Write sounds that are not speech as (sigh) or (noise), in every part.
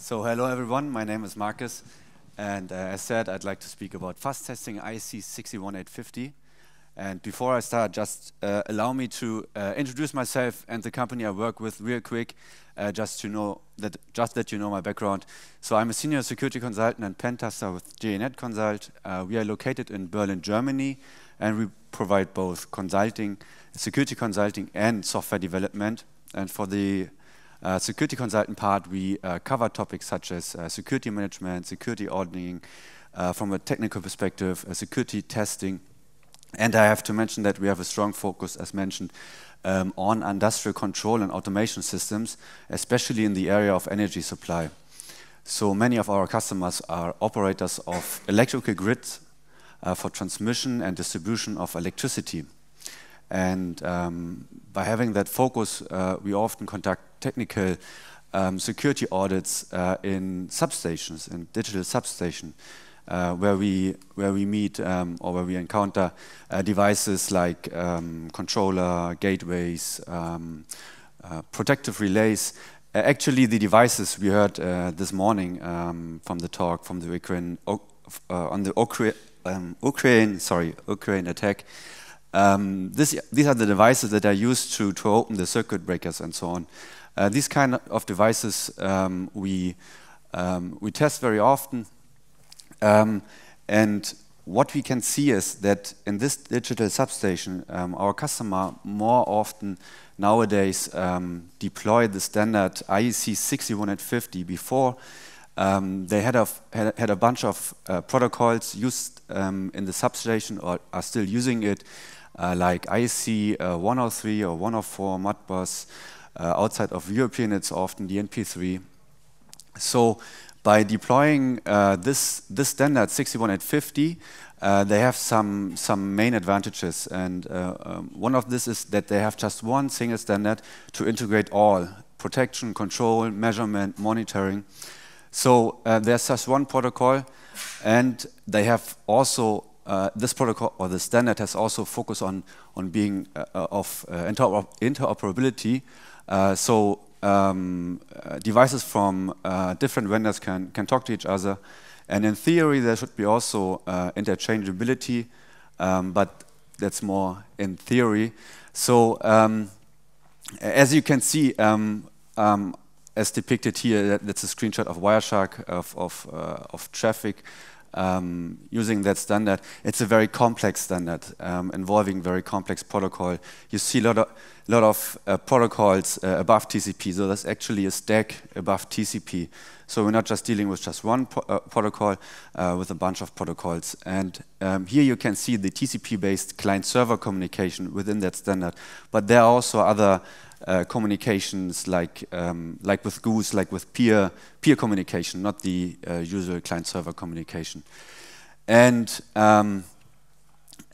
So hello everyone, my name is Marcus, and uh, as said, I'd like to speak about fast testing IC 61850. And before I start, just uh, allow me to uh, introduce myself and the company I work with real quick, uh, just to know that just that you know my background. So I'm a senior security consultant and pen tester with JNet Consult. Uh, we are located in Berlin, Germany, and we provide both consulting, security consulting, and software development. And for the uh, security consultant part, we uh, cover topics such as uh, security management, security auditing, from a technical perspective, security testing. And I have to mention that we have a strong focus, as mentioned, um, on industrial control and automation systems, especially in the area of energy supply. So many of our customers are operators of electrical grids uh, for transmission and distribution of electricity. And um, by having that focus, uh, we often conduct technical um, security audits uh, in substations, in digital substation, uh, where we where we meet um, or where we encounter uh, devices like um, controller, gateways, um, uh, protective relays. actually, the devices we heard uh, this morning um, from the talk from the Ukraine on the Ukraine, Ukraine sorry Ukraine attack. Um, this, these are the devices that are used to, to open the circuit breakers and so on. Uh, these kind of devices um, we, um, we test very often. Um, and what we can see is that in this digital substation, um, our customer more often nowadays um, deploy the standard IEC 6150 before. Um, they had a, had a bunch of uh, protocols used um, in the substation or are still using it uh, like IC, uh, 103 or 104, Modbus. Uh, outside of European, it's often the np 3 So by deploying uh, this, this standard 61.50, uh, they have some, some main advantages. And uh, um, one of this is that they have just one single standard to integrate all protection, control, measurement, monitoring. So uh, there's just one protocol, and they have also uh, this protocol or the standard has also focused on, on being uh, of uh, interoper interoperability. so um, devices from different vendors can, can talk to each other. And in theory, there should be also interchangeability, um, but that's more in theory. So um, as you can see, um, um, as depicted here, that's a screenshot of Wireshark of, of, uh, of traffic um, using that standard. It's a very complex standard um, involving very complex protocol. You see a lot of, lot of uh, protocols uh, above TCP, so there's actually a stack above TCP. So we're not just dealing with just one pro uh, protocol, uh, with a bunch of protocols. And um, here you can see the TCP-based client-server communication within that standard, but there are also other uh, communications like um, like with Goose, like with peer peer communication, not the uh, client server communication. And um,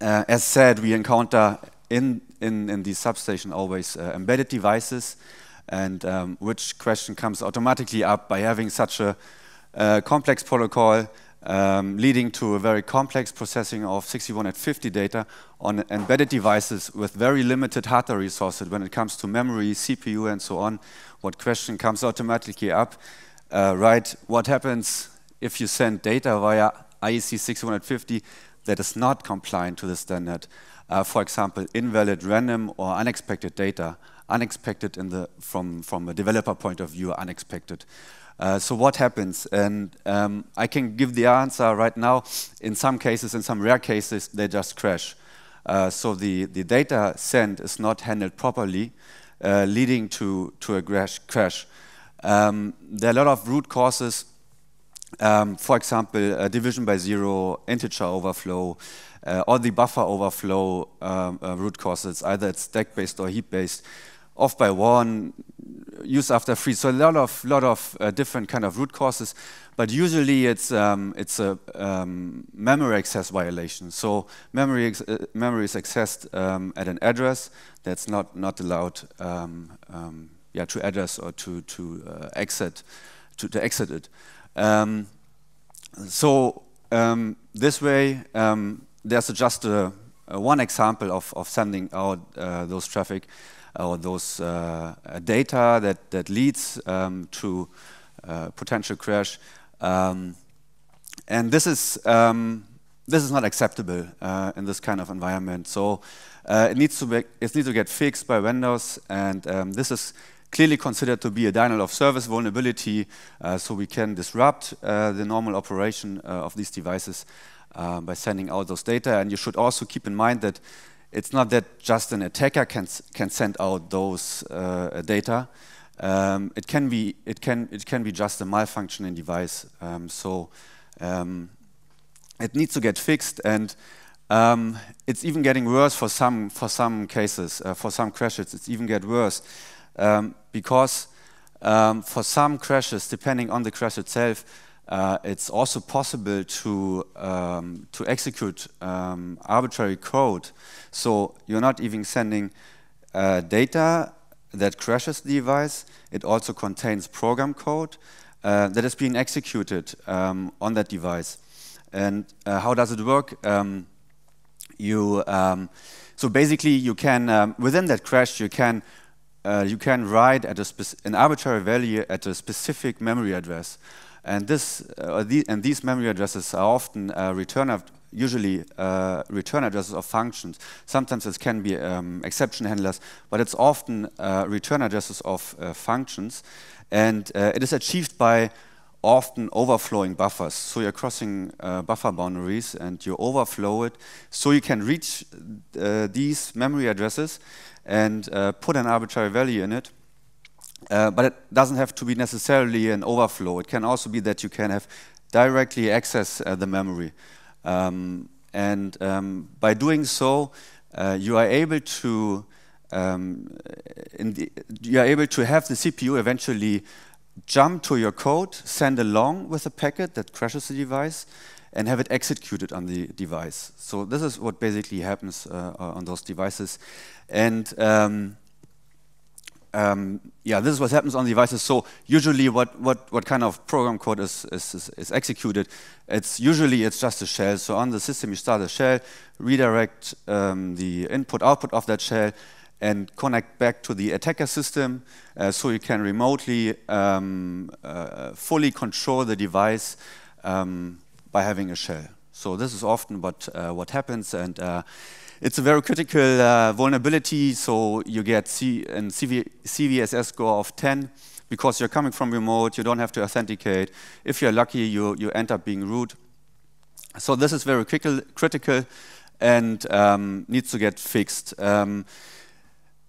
uh, as said, we encounter in in in the substation always uh, embedded devices, and um, which question comes automatically up by having such a uh, complex protocol um, leading to a very complex processing of 61 at 50 data on embedded devices with very limited hardware resources when it comes to memory, CPU, and so on. What question comes automatically up, uh, right? What happens if you send data via IEC 6150 that is not compliant to the standard? Uh, for example, invalid, random, or unexpected data. Unexpected the, from, from a developer point of view, unexpected. Uh, so what happens? And um, I can give the answer right now. In some cases, in some rare cases, they just crash. Uh, so the, the data sent is not handled properly, uh, leading to, to a crash. Um, there are a lot of root causes. Um, for example, division by zero, integer overflow, uh, or the buffer overflow um, uh, root causes. Either it's stack-based or heap-based off by one, use after free. So a lot of lot of uh, different kind of root causes, but usually it's um, it's a um, memory access violation. So memory ex uh, memory is accessed um, at an address that's not not allowed, um, um, yeah, to address or to to uh, exit to, to exit it. Um, so this way, there's just a, a one example of of sending out uh, those traffic or those uh, data that, that leads um, to uh, potential crash. Um, and this is, um, this is not acceptable uh, in this kind of environment. So it, needs to be, it needs to get fixed by vendors, and um, this is clearly considered to be a denial of service vulnerability, uh, so we can disrupt uh, the normal operation uh, of these devices by sending out those data. And you should also keep in mind that it's not that just an attacker can can send out those uh, data. Um, it can be it can it can be just a malfunctioning device. Um, so um, it needs to get fixed, and um, it's even getting worse for some for some cases. Uh, for some crashes, it's even get worse um, because um, for some crashes, depending on the crash itself, uh, it's also possible to, um, to execute um, arbitrary code. So you're not even sending uh, data that crashes the device. It also contains program code uh, that is being executed um, on that device. And uh, how does it work? Um, you um, so basically, you can um, within that crash you can uh, you can write at an arbitrary value at a specific memory address. And, this, uh, the, and these memory addresses are often uh, return of, usually uh, return addresses of functions. Sometimes it can be um, exception handlers, but it's often uh, return addresses of uh, functions. And uh, it is achieved by often overflowing buffers. So you're crossing buffer boundaries and you overflow it. So you can reach these memory addresses and put an arbitrary value in it. Uh, but it doesn't have to be necessarily an overflow. It can also be that you can have directly access uh, the memory. Um, and um, by doing so, uh, you are able to um, the, you are able to have the CPU eventually jump to your code, send along with a packet that crashes the device, and have it executed on the device. So this is what basically happens uh, on those devices. And um, um, yeah, this is what happens on the devices. So usually what, what, what kind of program code is, is, is, executed, it's usually it's just a shell. So on the system, you start a shell, redirect um, the input-output of that shell, and connect back to the attacker system uh, so you can remotely um, uh, fully control the device um, by having a shell. So this is often what, uh, what happens. and uh, it's a very critical uh, vulnerability, so you get C CV CVSS score of 10 because you're coming from remote, you don't have to authenticate. If you're lucky, you, you end up being rude. So this is very critical, critical and um, needs to get fixed. Um,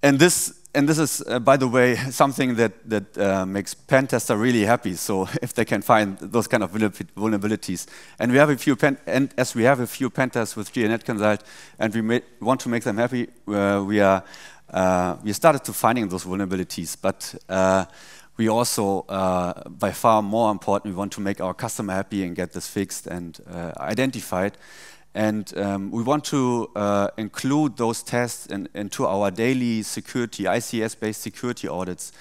and this and this is, uh, by the way, (laughs) something that, that uh, makes pen tester really happy. So (laughs) if they can find those kind of vulnerabilities, and we have a few pen, and as we have a few pen tests with GNet Consult, and we want to make them happy, uh, we are uh, we started to finding those vulnerabilities. But uh, we also, uh, by far more important, we want to make our customer happy and get this fixed and identified. And um, we want to uh, include those tests in, into our daily security, ICS-based security audits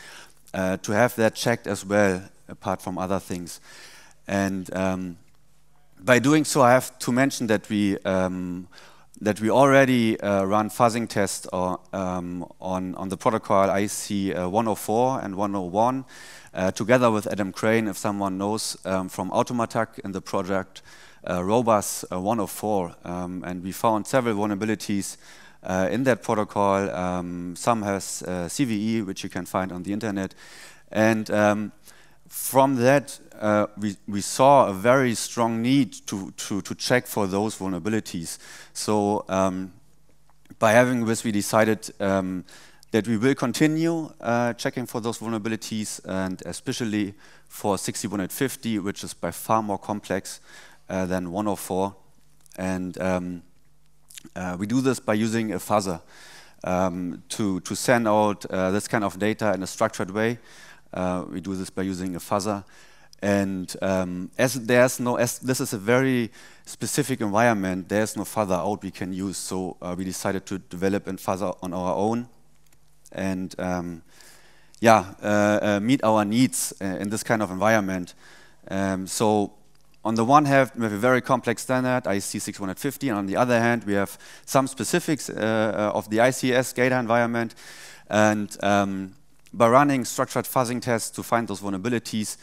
uh, to have that checked as well, apart from other things. And um, by doing so, I have to mention that we um, that we already uh, run fuzzing tests or, um, on, on the protocol IC uh, 104 and 101 uh, together with Adam Crane, if someone knows, um, from Automatac in the project uh, Robust uh, 104, um, and we found several vulnerabilities uh, in that protocol. Um, some has CVE, which you can find on the internet, and um, from that, uh, we, we saw a very strong need to, to, to check for those vulnerabilities. So um, by having this, we decided um, that we will continue uh, checking for those vulnerabilities, and especially for 6150, which is by far more complex. Uh, than 104. And um, uh, we do this by using a fuzzer um, to, to send out uh, this kind of data in a structured way. Uh, we do this by using a fuzzer. And um, as there's no, as this is a very specific environment, there's no Fuzzer out we can use. So uh, we decided to develop a fuzzer on our own. And um, yeah, meet our needs in this kind of environment. Um, so on the one hand, we have a very complex standard, IEC 6150, and on the other hand, we have some specifics uh, uh of the ICS data environment. And um, by running structured fuzzing tests to find those vulnerabilities,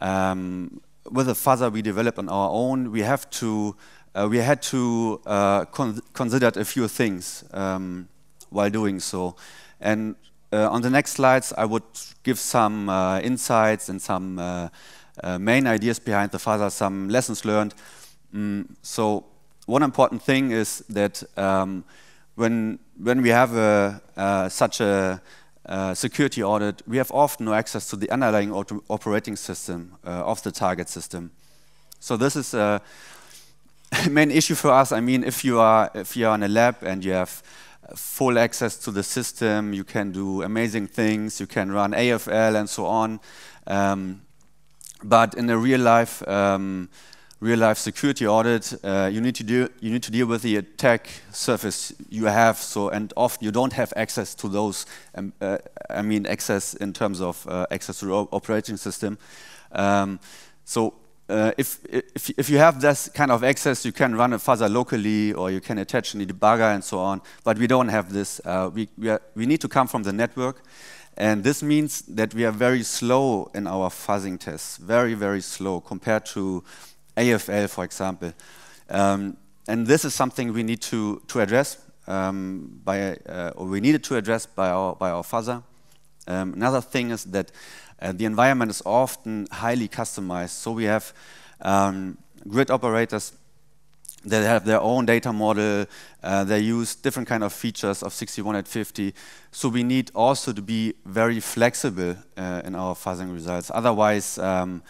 um, with a fuzzer we developed on our own, we have to uh, we had to uh, con consider a few things um, while doing so. And uh, on the next slides, I would give some uh, insights and some uh, uh, main ideas behind the FASA, some lessons learned. Mm, so one important thing is that um, when when we have a, uh, such a uh, security audit, we have often no access to the underlying operating system uh, of the target system. So this is a (laughs) main issue for us. I mean, if you are if you are in a lab and you have full access to the system, you can do amazing things, you can run AFL and so on. Um, but in a real life um, real life security audit, uh, you need to do you need to deal with the attack surface you have. So and often you don't have access to those. Um, uh, I mean access in terms of uh, access to the operating system. Um, so. Uh, if, if, if you have this kind of access, you can run a fuzzer locally or you can attach any debugger and so on, but we don't have this. Uh, we, we, are, we need to come from the network. And this means that we are very slow in our fuzzing tests, very, very slow compared to AFL, for example. Um, and this is something we need to, to address um, by, uh, or we needed to address by our, by our fuzzer. Um, another thing is that uh, the environment is often highly customized. So we have um, grid operators they have their own data model. Uh, they use different kind of features of 6150. So we need also to be very flexible uh, in our fuzzing results. Otherwise, um,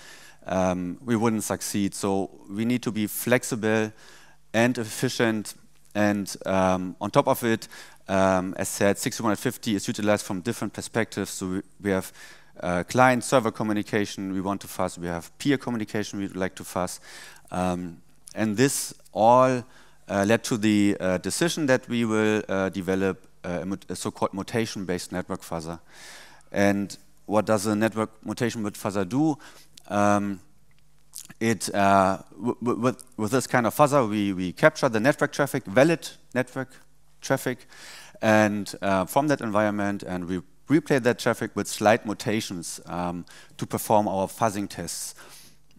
um, we wouldn't succeed. So we need to be flexible and efficient. And um, on top of it, um, as said, 6150 is utilized from different perspectives. So we have uh, client-server communication we want to fuzz. We have peer communication we would like to fuzz. Um, and this all uh, led to the uh, decision that we will uh, develop uh, a, so-called mutation-based network fuzzer. And what does a network mutation based fuzzer do? Um, it uh, with, with this kind of fuzzer, we, we capture the network traffic, valid network traffic, and uh, from that environment, and we replay that traffic with slight mutations um, to perform our fuzzing tests.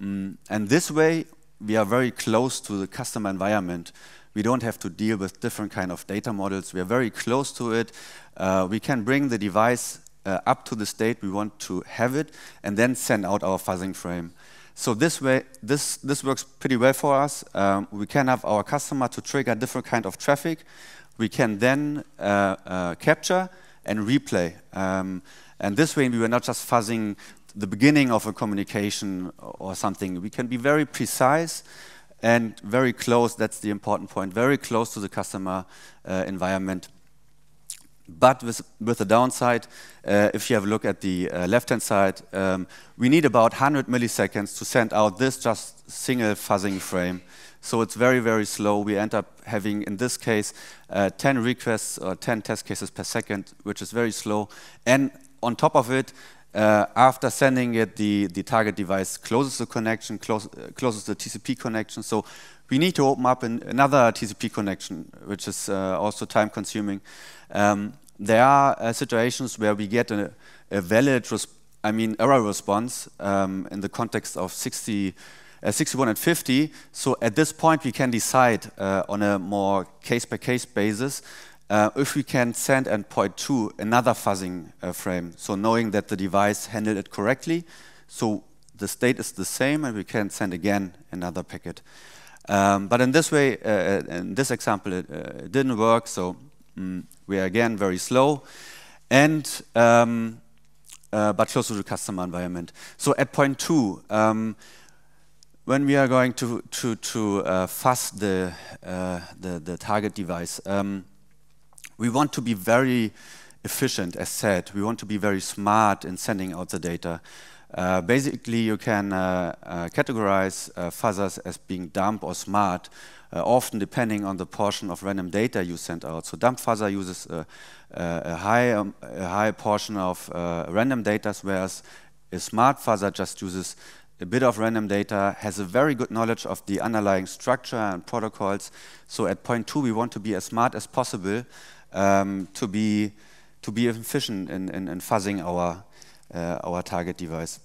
Mm, and this way, we are very close to the customer environment. We don't have to deal with different kind of data models. We are very close to it. Uh, we can bring the device uh, up to the state we want to have it, and then send out our fuzzing frame. So this way, this this works pretty well for us. Um, we can have our customer to trigger different kind of traffic. We can then uh, uh capture and replay. Um, and this way, we were not just fuzzing the beginning of a communication or something. We can be very precise and very close, that's the important point, very close to the customer uh, environment. But with, with a downside, uh, if you have a look at the uh, left-hand side, um, we need about 100 milliseconds to send out this just single fuzzing frame. So it's very, very slow. We end up having, in this case, uh, 10 requests or 10 test cases per second, which is very slow. And on top of it, uh, after sending it, the, the target device closes the connection, close, uh, closes the TCP connection. So we need to open up an, another TCP connection, which is uh, also time consuming. Um, there are uh, situations where we get a, a valid, I mean, error response um, in the context of 60, uh, 61 and 50. So at this point, we can decide uh, on a more case by case basis uh, if we can send endpoint to another fuzzing uh, frame, so knowing that the device handled it correctly, so the state is the same and we can send again another packet. Um, but in this way, uh, in this example, it, uh, it didn't work, so mm, we are again very slow. And um, uh, but close to the customer environment. So at point two, um, when we are going to to to uh, fuzz the the the target device. Um, we want to be very efficient, as said. We want to be very smart in sending out the data. Uh, basically, you can uh, uh, categorize uh, fuzzers as being dumb or smart, uh, often depending on the portion of random data you send out. So dumb fuzzer uses a, a high, um, a high portion of uh, random data, whereas a smart fuzzer just uses a bit of random data, has a very good knowledge of the underlying structure and protocols. So at point two, we want to be as smart as possible um, to be to be efficient in, in, in fuzzing our uh, our target device.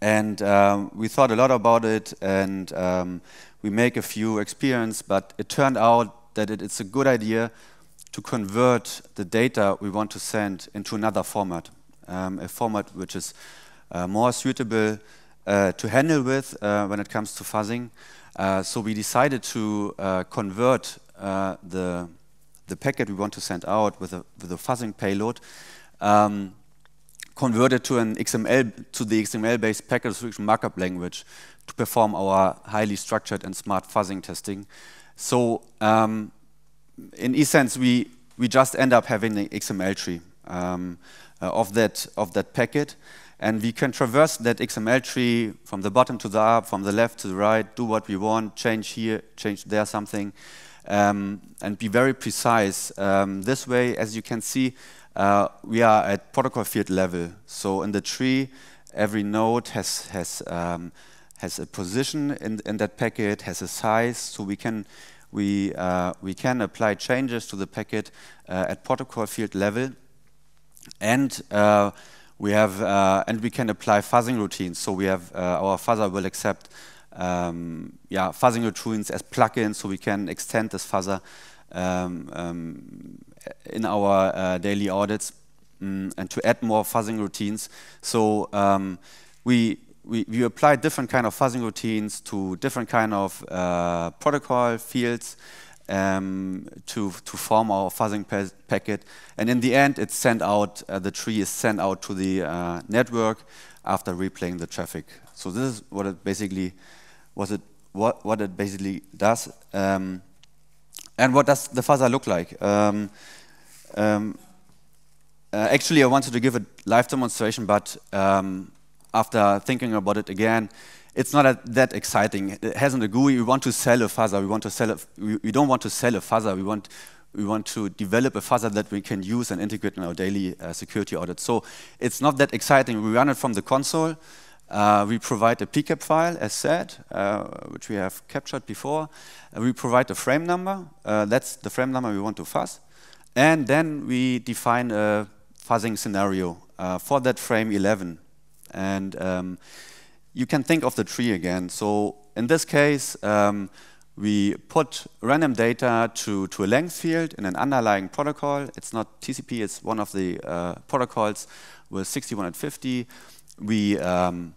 And um, we thought a lot about it, and um, we make a few experiments. But it turned out that it, it's a good idea to convert the data we want to send into another format, um, a format which is uh, more suitable uh, to handle with uh, when it comes to fuzzing. Uh, so we decided to uh, convert the the packet we want to send out with a, with a fuzzing payload, um, to an XML to the XML-based packet description markup language to perform our highly structured and smart fuzzing testing. So um, in essence, we we just end up having an XML tree um, uh, of that of that packet, and we can traverse that XML tree from the bottom to the up, from the left to the right, do what we want, change here, change there something, um, and be very precise. Um, this way, as you can see, uh, we are at protocol field level. So in the tree, every node has, has, um, has a position in, in that packet, has a size, so we can, we, uh, we can apply changes to the packet uh, at protocol field level. And uh, we have, uh, and we can apply fuzzing routines. So we have, uh, our fuzzer will accept um, ähm, yeah, fuzzing routines as plugins so we can extend this fuzzer um, um, in our uh, daily audits mm, and to add more fuzzing routines. So um, we, we, we apply different kind of fuzzing routines to different kind of uh, protocol fields um, to, to form our fuzzing pa packet. And in the end, it's sent out, uh, the tree is sent out to the uh, network after replaying the traffic. So this is what it basically what it, what, what it basically does, um, and what does the fuzzer look like. Um, um, uh, actually, I wanted to give a live demonstration, but um, after thinking about it again, it's not a, that exciting. It hasn't a GUI. We want to sell a fuzzer. We want to sell. A, we, we don't want to sell a fuzzer. We want we want to develop a fuzzer that we can use and integrate in our daily uh, security audit. So it's not that exciting. We run it from the console. Uh, we provide a pcap file, as said, uh, which we have captured before. Uh, we provide a frame number. Uh, that's the frame number we want to fuzz. And then we define a fuzzing scenario uh, for that frame 11. And um, you can think of the tree again. So in this case, um, we put random data to, to a length field in an underlying protocol. It's not TCP, it's one of the uh, protocols with 61 and 50 we um,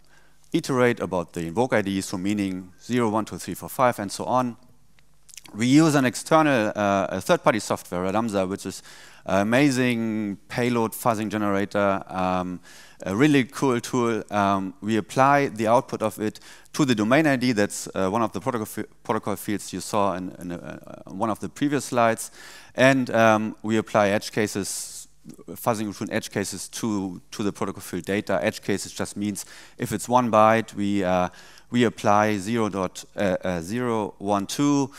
iterate about the invoke IDs so meaning 0, 1, 2, 3, 4, 5, and so on. We use an external uh, third-party software, Ramza, which is amazing payload fuzzing generator, um, a really cool tool. Um, we apply the output of it to the domain ID. That's uh, one of the protocol, protocol fields you saw in, in uh, one of the previous slides. And um, we apply edge cases fuzzing between edge cases to, to the protocol field data. Edge cases just means if it's one byte, we, uh, we apply 0 dot, uh, uh, 1, uh,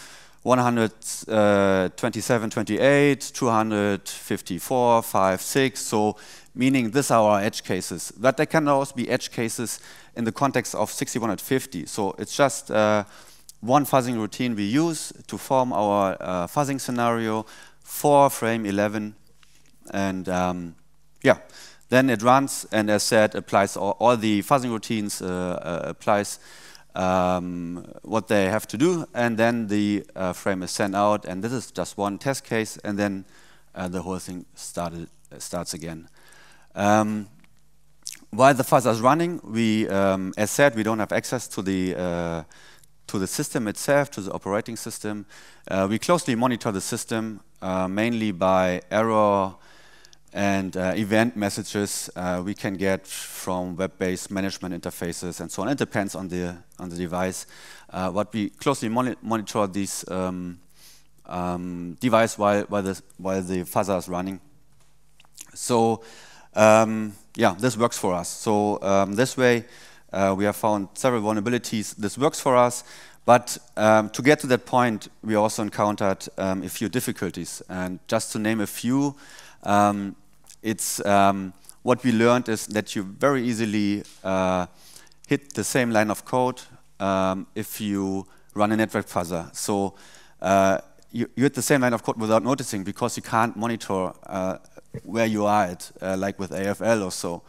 28, 254, 5, 6. So meaning these are our edge cases. That there can also be edge cases in the context of 6150. So it's just uh, one fuzzing routine we use to form our uh, fuzzing scenario for frame 11 and um, yeah, then it runs, and as said, applies all, all the fuzzing routines, uh, uh applies um, what they have to do, and then the uh, frame is sent out, and this is just one test case, and then uh, the whole thing started, starts again. Um, while the fuzzer is running, we, um, as said, we don't have access to the uh, to the system itself, to the operating system. Uh, we closely monitor the system, uh, mainly by error and uh, event messages uh, we can get from web-based management interfaces and so on. It depends on the on the device. Uh, but we closely moni monitor these um, um, device while while the while the fuzzer is running. So um, yeah, this works for us. So um, this way uh, we have found several vulnerabilities. This works for us. But um, to get to that point, we also encountered um, a few difficulties. And just to name a few, um, it's um, what we learned is that you very easily uh, hit the same line of code um, if you run a network fuzzer. So uh, you, you, hit the same line of code without noticing because you can't monitor uh, where you are at, uh, like with AFL or so.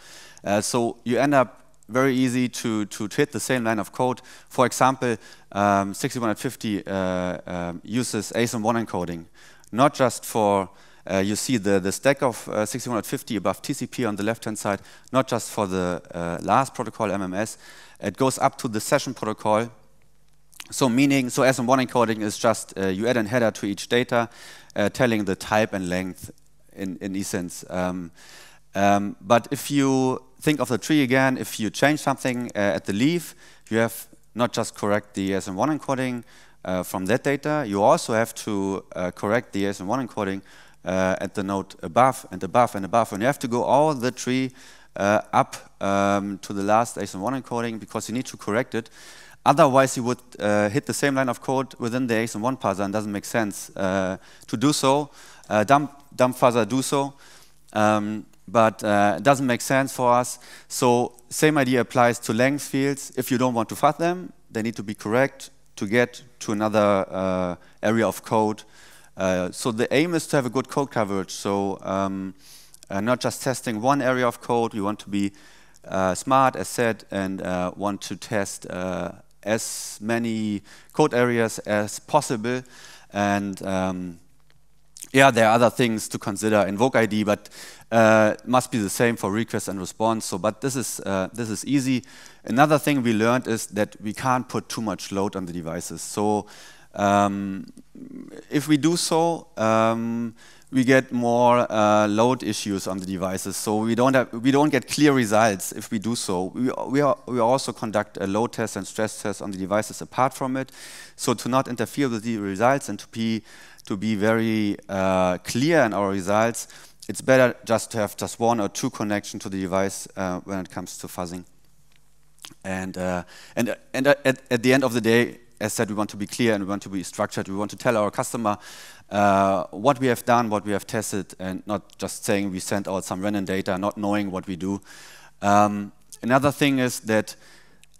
Uh, so you end up very easy to, to, hit the same line of code. For example, um, 6150 uh, um, uses ASM1 encoding, not just for uh, you see the, the stack of uh, 6150 above TCP on the left-hand side, not just for the uh, last protocol, MMS. It goes up to the session protocol. So meaning, so ASM one encoding is just uh, you add a header to each data, uh, telling the type and length in, in essence. Um, um, but if you think of the tree again, if you change something uh, at the leaf, you have not just correct the ASM1 encoding uh, from that data, you also have to uh, correct the ASM1 encoding uh, at the node above and above and above. And you have to go all the tree uh, up um, to the last ASM1 encoding because you need to correct it. Otherwise, you would uh, hit the same line of code within the ASM1 parser and doesn't make sense to do so. dump, dump parser do so. Um, but uh, it doesn't make sense for us. So same idea applies to length fields. If you don't want to fuzz them, they need to be correct to get to another uh, area of code. Uh, so the aim is to have a good code coverage. So um, uh, not just testing one area of code. We want to be uh, smart, as said, and uh, want to test as many code areas as possible. And um, yeah, there are other things to consider Invoke ID, but uh, must be the same for request and response. So, but this is uh, this is easy. Another thing we learned is that we can't put too much load on the devices. So, um, if we do so, um, we get more uh, load issues on the devices. So we don't have, we don't get clear results if we do so. We we, are, we also conduct a load test and stress test on the devices apart from it, so to not interfere with the results and to be to be very uh, clear in our results, it's better just to have just one or two connection to the device uh, when it comes to fuzzing. And, uh, and, and uh, at, at, the end of the day, as said, we want to be clear and we want to be structured. We want to tell our customer uh, what we have done, what we have tested, and not just saying we sent out some random data, not knowing what we do. Um, another thing is that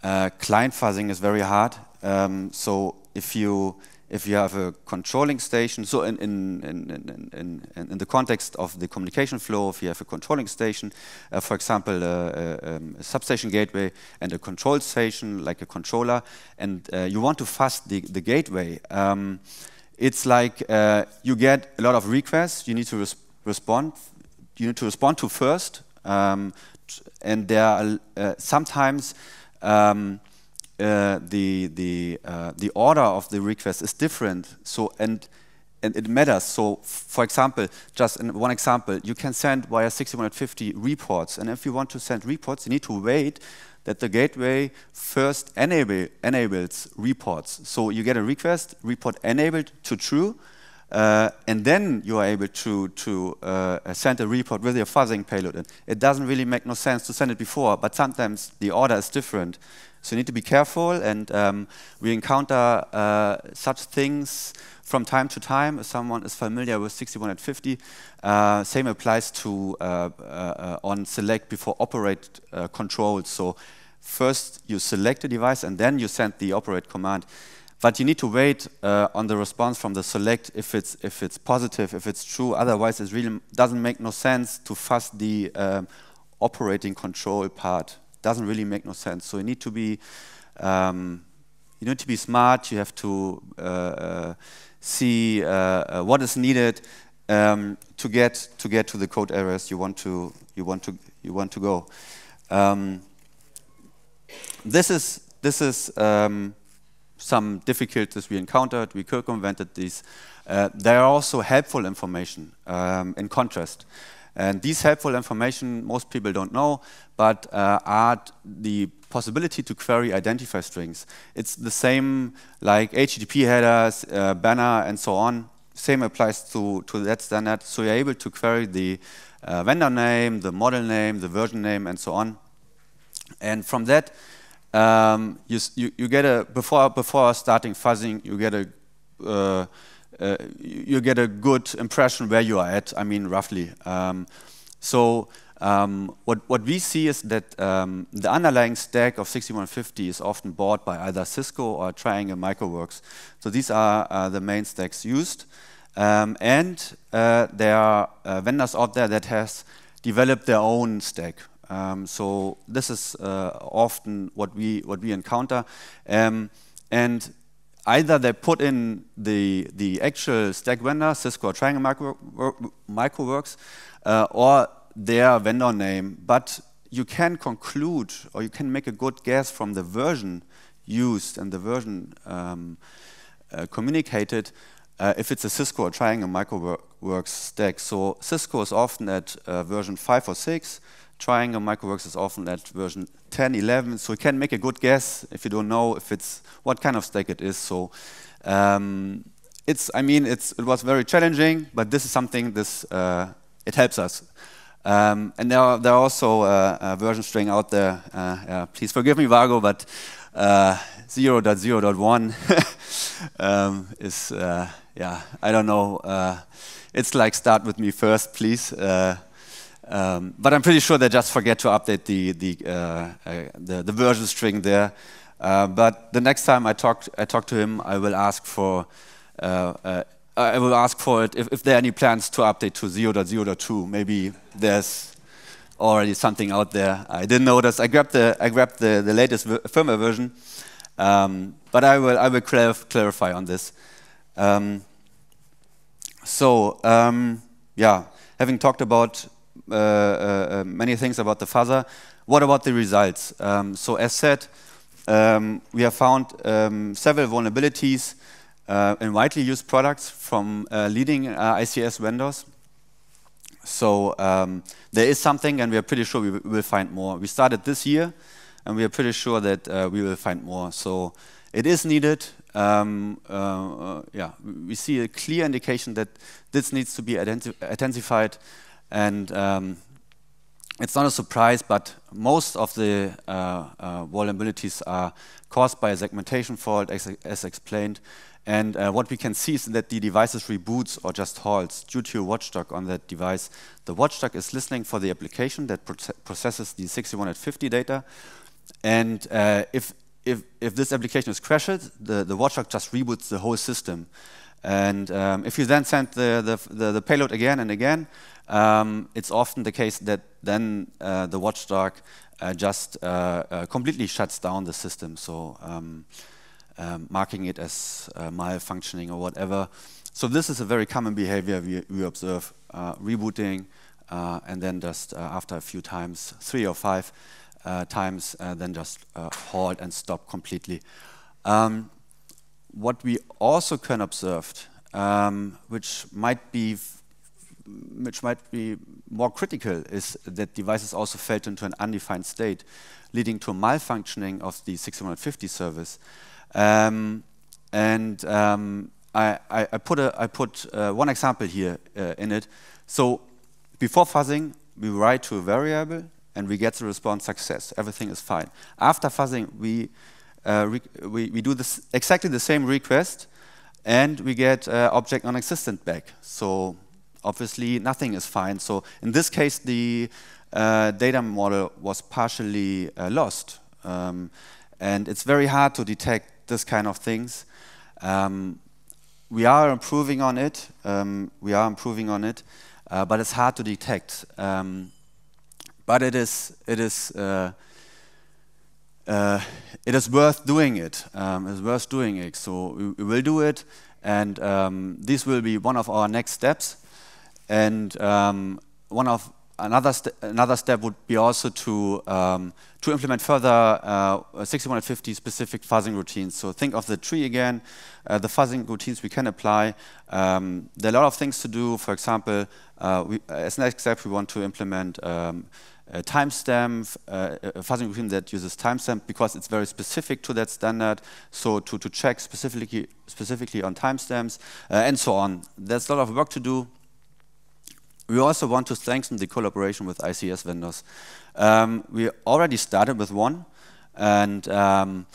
uh, client fuzzing is very hard. Um, so if you if you have a controlling station, so in, in, in, in, in, in, the context of the communication flow, if you have a controlling station, uh, for example, uh, uh, um, a substation gateway and a control station, like a controller, and uh, you want to fast the, the gateway, um, it's like uh, you get a lot of requests you need to res respond, you need to respond to first, um, and there are sometimes um, uh, the the uh, the order of the request is different. So and and it matters. So for example, just in one example, you can send via 6150 reports, and if you want to send reports, you need to wait that the gateway first enable enables reports. So you get a request, report enabled to true. Uh, and then you are able to, to uh, send a report with your fuzzing payload. It doesn't really make no sense to send it before, but sometimes the order is different. So you need to be careful, and um, we encounter uh, such things from time to time. If someone is familiar with 6150, 50, uh, same applies to uh, uh, uh on select before operate uh, controls. So first you select a device, and then you send the operate command. But you need to wait on the response from the select if it's if it's positive, if it's true. Otherwise, it really doesn't make no sense to fuss the um, operating control part doesn't really make no sense. So you need to be um, you need to be smart. You have to uh, uh, see uh, uh what is needed um, to get to get to the code errors you want to you want to you want to go. Um, this is this is um, some difficulties we encountered. We circumvented these. Uh, there are also helpful information um, in contrast. And these helpful information, most people don't know, but uh, are the possibility to query identifier strings. It's the same like HTTP headers, uh, banner, and so on. Same applies to, to that standard. So you're able to query the uh, vendor name, the model name, the version name, and so on. And from that, um, you, you, you, get a, before, before starting fuzzing, you get a uh, uh, you get a good impression where you are at, I mean, roughly. Um, so um, what, what we see is that um, the underlying stack of 6150 is often bought by either Cisco or Triangle Microworks. So these are uh, the main stacks used. Um, and uh, there are uh, vendors out there that has developed their own stack. Um, so this is uh, often what we, what we encounter. Um, and either they put in the, the actual stack vendor, Cisco or Triangle Microworks, uh, or their vendor name, but you can conclude or you can make a good guess from the version used and the version um, uh, communicated uh, if it's a Cisco or Triangle MicroWorks stack. So Cisco is often at uh, version 5 or 6, Triangle MicroWorks is often at version 10, 11, so you can make a good guess if you don't know if it's what kind of stack it is. So um, it's, I mean, it's, it was very challenging, but this is something this uh, it helps us. Um, and there are, there are also uh, uh version string out there. Uh, please forgive me, Vago, but uh, 0.0.1 (laughs) um, is, uh, yeah, I don't know. Uh, it's like start with me first, please. Uh, um, but I'm pretty sure they just forget to update the, the, uh, the, the, version string there. but the next time I talk, I talk to him, I will ask for I will ask for it if, if there are any plans to update to 0.0.2. Maybe there's already something out there. I didn't notice. I grabbed the, I grabbed the, the latest firmware version, um, but I will, I will clarif clarify on this. Um, so, um, yeah, having talked about uh, uh, uh many things about the fuzzer, what about the results? Um, so, as said, um, we have found um, several vulnerabilities uh, in widely used products from uh, leading uh, ICS vendors. So um, there is something, and we are pretty sure we will find more. We started this year, and we are pretty sure that uh, we will find more. So it is needed. Um, uh, uh yeah, we see a clear indication that this needs to be intensified, and um, it's not a surprise. But most of the uh, uh vulnerabilities are caused by a segmentation fault, as, as explained. And uh, what we can see is that the devices reboots or just halts due to a watchdog on that device. The watchdog is listening for the application that proce processes the 6150 data. And uh, if, if, if this application is crashed, the, the watchdog just reboots the whole system. And um, if you then send the, the, the, the, payload again and again, um, it's often the case that then uh, the watchdog uh, just uh, uh, completely shuts down the system. So um, um, marking it as uh, malfunctioning or whatever. So this is a very common behavior we, we observe, uh, rebooting, uh, and then just uh, after a few times, three or five uh, times, uh, then just halt and stop completely. Um, what we also can observe, um, which might be which might be more critical is that devices also fell into an undefined state, leading to a malfunctioning of the 650 service. Um, and um, I, I, put, a, I put uh, one example here uh, in it. So before fuzzing, we write to a variable and we get the response success. Everything is fine. After fuzzing, we, uh, we, we do this, exactly the same request and we get uh, object non-existent back. So obviously nothing is fine. So in this case, the uh, data model was partially uh, lost. Um, and it's very hard to detect this kind of things. Um, we are improving on it. Um, we are improving on it, uh, but it's hard to detect. Um, but it is it is uh, uh, it is worth doing it. Um, it's worth doing it. So we, we will do it, and um, this will be one of our next steps, and um, one of another, st another step would be also to, um, to implement further uh, 6150 specific fuzzing routines. So think of the tree again, uh, the fuzzing routines we can apply. Um, there are a lot of things to do. For example, uh, we, uh, as next step, we want to implement um, a timestamp, uh, a fuzzing routine that uses timestamp because it's very specific to that standard. So to, to check specifically, specifically on timestamps uh, and so on. There's a lot of work to do. We also want to strengthen the collaboration with ICS vendors. Um, we already started with one, and um,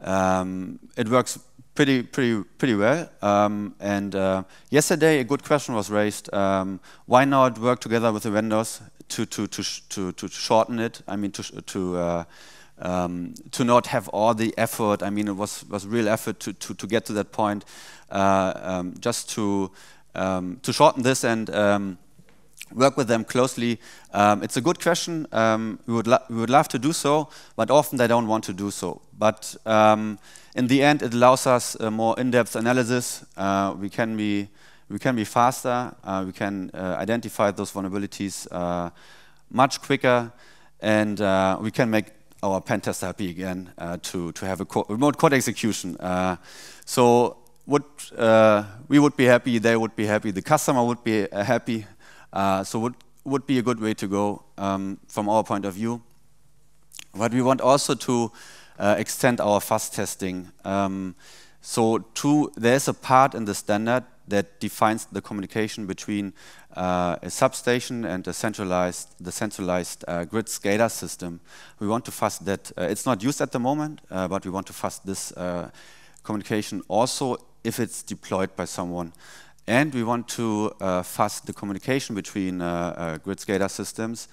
um, it works pretty, pretty, pretty well. Um, and uh, yesterday, a good question was raised: um, Why not work together with the vendors to to to to, to shorten it? I mean, to to uh, um, to not have all the effort. I mean, it was was real effort to to, to get to that point. Uh, um, just to um, to shorten this and um, work with them closely. Um, it's a good question. Um, we, would we would love to do so, but often they don't want to do so. But um, in the end, it allows us a more in-depth analysis. Uh, we can be we can be faster. Uh, we can uh, identify those vulnerabilities uh, much quicker, and uh, we can make our pen happy again uh, to to have a co remote code execution. so what uh, we would be happy, they would be happy, the customer would be uh, happy, uh, so would, would be a good way to go um, from our point of view. But we want also to uh, extend our fast testing. Um, so two, there's a part in the standard that defines the communication between uh, a substation and a centralized, the centralized uh, grid SCADA system. We want to fast that. Uh, it's not used at the moment, uh, but we want to fast this uh, communication also if it's deployed by someone. And we want to uh, fast the communication between uh, uh grid scalar systems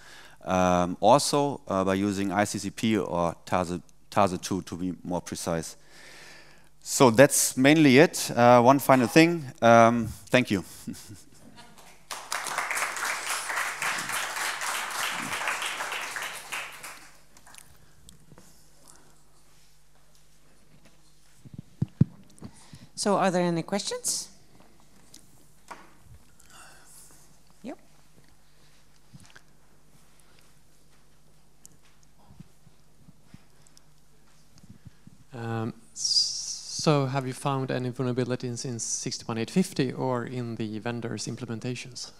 um, also uh, by using ICCP or taza 2 to be more precise. So that's mainly it. Uh, one final thing. Um, thank you. (laughs) So are there any questions? So have you found any vulnerabilities in 61850 or in the vendor's implementations?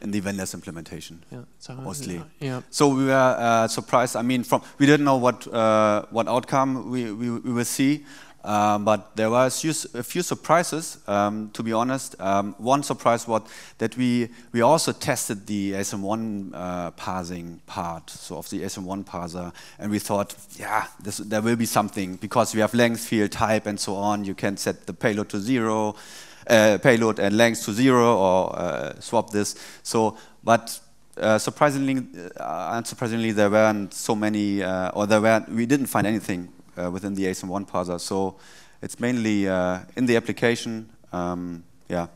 in the vendors implementation yeah, so uh, mostly. Yeah. So we were uh, surprised. I mean, from we didn't know what uh, what outcome we, we, we will see, um, but there were a few, a few surprises, um, to be honest. Um, one surprise was that we, we also tested the SM1 uh, parsing part, so of the SM1 parser, and we thought, yeah, this, there will be something because we have length, field, type, and so on. You can set the payload to zero, uh, payload and length to zero, or uh, swap this. So, but uh, surprisingly, uh, unsurprisingly, there weren't so many, uh, or there weren't, we didn't find anything uh, within the ASM1 parser. So it's mainly uh, in the application. Um, yeah.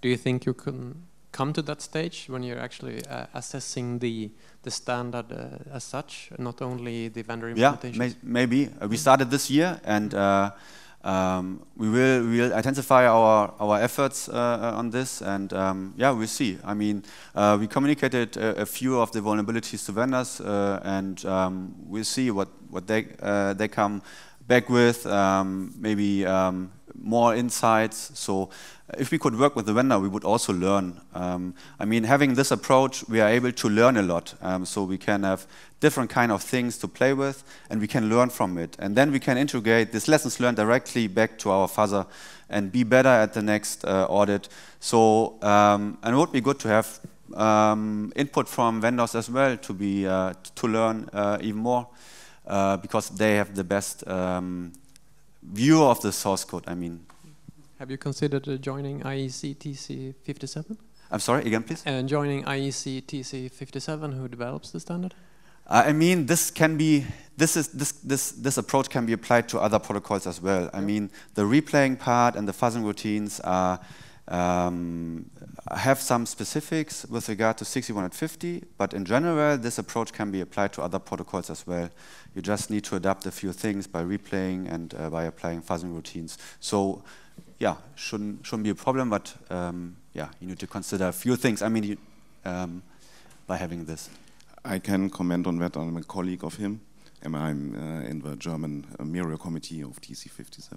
Do you think you can come to that stage when you're actually uh, assessing the the standard uh, as such, not only the vendor implementation? Yeah, may maybe. we started this year and. Um, we will we'll intensify our, our efforts uh, on this and um, yeah, we'll see. I mean, uh, we communicated a, a, few of the vulnerabilities to vendors uh, and um, we'll see what, what they uh, they come back with, um, maybe um, more insights. So uh, if we could work with the vendor, we would also learn. Um, I mean, having this approach, we are able to learn a lot. Um, so we can have different kind of things to play with, and we can learn from it. And then we can integrate these lessons learned directly back to our fuzzer and be better at the next uh, audit. So, um, and it would be good to have um, input from vendors as well to be uh, to learn uh, even more uh, because they have the best um, view of the source code, I mean. Have you considered uh, joining IEC TC 57? I'm sorry, again, please? And uh, joining IEC TC 57, who develops the standard? Uh, I mean, this can be this is this this this approach can be applied to other protocols as well. I mean, the replaying part and the fuzzing routines are um, I have some specifics with regard to 6150, but in general, this approach can be applied to other protocols as well. You just need to adapt a few things by replaying and uh, by applying fuzzing routines. So, yeah, shouldn't shouldn't be a problem, but um, yeah, you need to consider a few things. I mean, you, um, by having this, I can comment on that. I'm a colleague of him, and I'm uh, in the German uh, committee of TC57.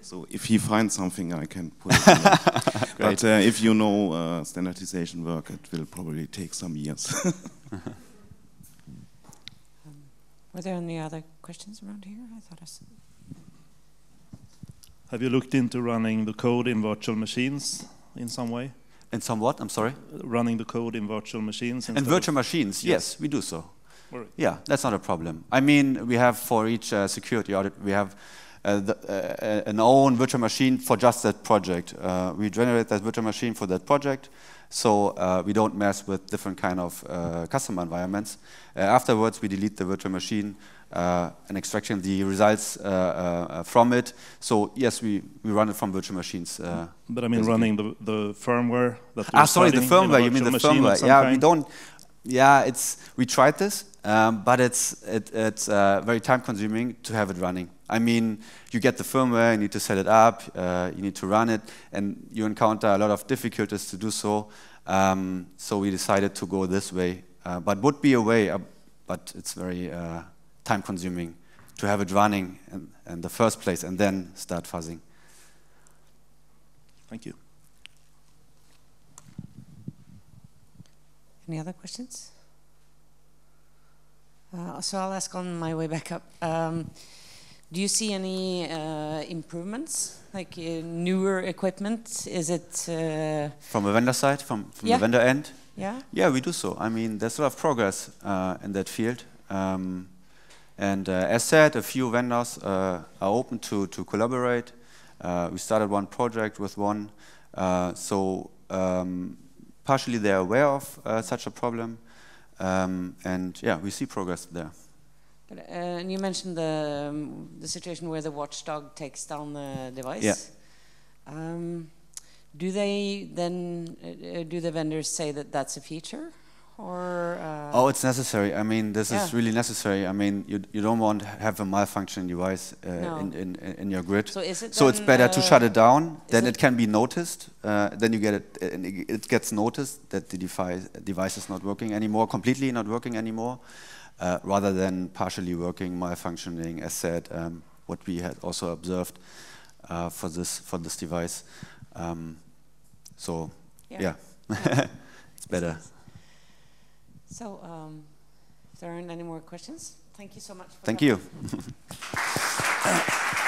So if he finds something, I can put it. (laughs) but uh, if you know uh, standardization work, it will probably take some years. (laughs) um, were there any other questions around here? I thought I saw. Have you looked into running the code in virtual machines in some way? In some what? I'm sorry. Running the code in virtual machines. In virtual machines, yes. yes, we do so. Right. Yeah, that's not a problem. I mean, we have for each uh, security audit, we have uh, the, uh, an own virtual machine for just that project. Uh, we generate that virtual machine for that project, so uh, we don't mess with different kind of uh, customer environments. Uh, afterwards, we delete the virtual machine and extraction the results from it. So yes, we, we run it from virtual machines. but I mean basically. running the, the firmware. That ah, sorry, the firmware, you mean the firmware. Yeah, kind? we don't, yeah, it's we tried this, um, but it's it, it's uh, very time consuming to have it running. I mean, you get the firmware, you need to set it up, uh, you need to run it, and you encounter a lot of difficulties to do so. Um, so we decided to go this way, uh, but would be a way, uh, but it's very uh, time consuming to have it running in, in the first place and then start fuzzing. Thank you. Any other questions? Uh, so I'll ask on my way back up. Um, do you see any uh, improvements, like uh, newer equipment? Is it uh from the vendor side, from, from yeah. the vendor end? Yeah. Yeah, we do so. I mean, there's a lot of progress uh, in that field, um, and uh, as said, a few vendors uh, are open to to collaborate. we started one project with one, so. Um, partially they're aware of uh, such a problem. Um, and yeah, we see progress there. But, uh, and you mentioned the, um, the situation where the watchdog takes down the device. Yeah. Um, do they then, uh, uh do the vendors say that that's a feature? or? Uh, oh, it's necessary. I mean, this yeah. is really necessary. I mean, you, you don't want to have a malfunctioning device uh, no. in, in, in your grid. So, is it so it's better uh, to shut it down. Then it, it, can be noticed. Uh, then you get it, it gets noticed that the device, device is not working anymore, completely not working anymore, uh, rather than partially working, malfunctioning, as said, um, what we had also observed uh, for, this, for this device. Um, so, yeah. yeah. (laughs) it's better. So, um, if there aren't any more questions, thank you so much. Thank you. (laughs)